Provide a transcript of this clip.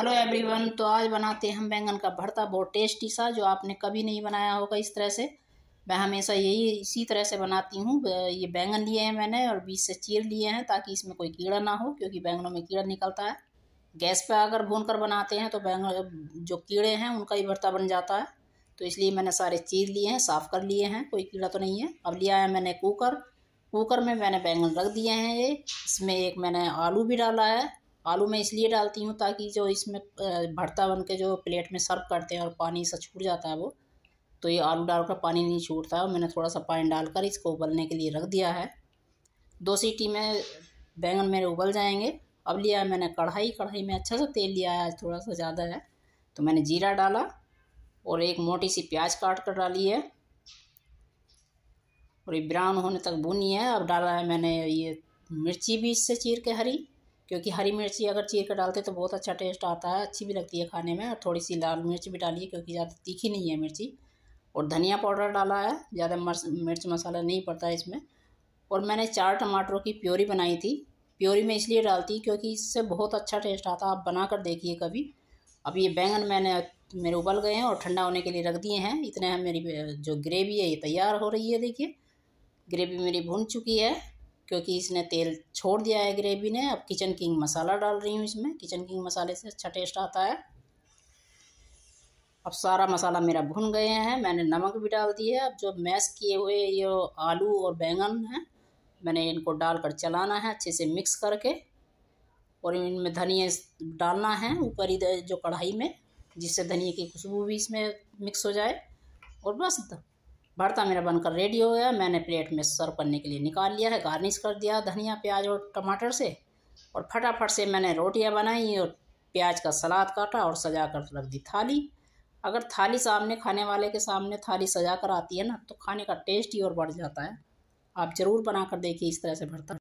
hello everyone तो आज बनाते हैं हम बैंगन का भरता बहुत टेस्टी सा जो आपने कभी नहीं बनाया होगा इस तरह से मैं हमेशा यही इसी तरह से बनाती हूँ ये बैंगन लिए हैं मैंने और बीच से चीर लिए हैं ताकि इसमें कोई कीड़ा ना हो क्योंकि बैंगनों में कीड़ा निकलता है गैस पर अगर भून कर बनाते हैं तो बैंगन जो कीड़े हैं उनका ही भरता बन जाता है तो इसलिए मैंने सारे चीर लिए हैं साफ़ कर लिए हैं कोई कीड़ा तो नहीं है अब लिया है मैंने कुकर कुकर में मैंने बैंगन रख दिए हैं ये इसमें एक मैंने आलू भी डाला है आलू मैं इसलिए डालती हूँ ताकि जो इसमें भरता बन के जो प्लेट में सर्व करते हैं और पानी सा छूट जाता है वो तो ये आलू डालकर पानी नहीं छूटता मैंने थोड़ा सा पानी डालकर इसको उबलने के लिए रख दिया है दो सीटी में बैंगन मेरे उबल जाएंगे अब लिया है मैंने कढ़ाई कढ़ाई में अच्छा सा तेल लिया है थोड़ा सा ज़्यादा है तो मैंने जीरा डाला और एक मोटी सी प्याज काट कर डाली है और ये ब्राउन होने तक भुनी है अब डाला है मैंने ये मिर्ची भी इससे चीर के हरी क्योंकि हरी मिर्ची अगर चीर कर डालते तो बहुत अच्छा टेस्ट आता है अच्छी भी लगती है खाने में और थोड़ी सी लाल मिर्च भी डालिए क्योंकि ज़्यादा तीखी नहीं है मिर्ची और धनिया पाउडर डाला है ज़्यादा मिर्च मसाला नहीं पड़ता है इसमें और मैंने चार टमाटरों की प्योरी बनाई थी प्योरी में इसलिए डालती क्योंकि इससे बहुत अच्छा टेस्ट आता आप बना कर देखिए कभी अब ये बैंगन मैंने मेरे उबल गए हैं और ठंडा होने के लिए रख दिए हैं इतने हैं मेरी जो ग्रेवी है ये तैयार हो रही है देखिए ग्रेवी मेरी भुन चुकी है क्योंकि इसने तेल छोड़ दिया है ग्रेवी ने अब किचन किंग मसाला डाल रही हूँ इसमें किचन किंग मसाले से अच्छा टेस्ट आता है अब सारा मसाला मेरा भुन गए हैं मैंने नमक भी डाल दिया है अब जो मैश किए हुए ये आलू और बैंगन हैं मैंने इनको डालकर चलाना है अच्छे से मिक्स करके और इनमें धनिया डालना है ऊपर इधर जो कढ़ाई में जिससे धनिया की खुशबू भी इसमें मिक्स हो जाए और बस भरता मेरा बनकर रेडी हो गया मैंने प्लेट में सर्व करने के लिए निकाल लिया है गार्निश कर दिया धनिया प्याज और टमाटर से और फटाफट से मैंने रोटियां बनाई और प्याज का सलाद काटा और सजा कर रख दी थाली अगर थाली सामने खाने वाले के सामने थाली सजा कर आती है ना तो खाने का टेस्ट ही और बढ़ जाता है आप ज़रूर बना कर देखिए इस तरह से भरता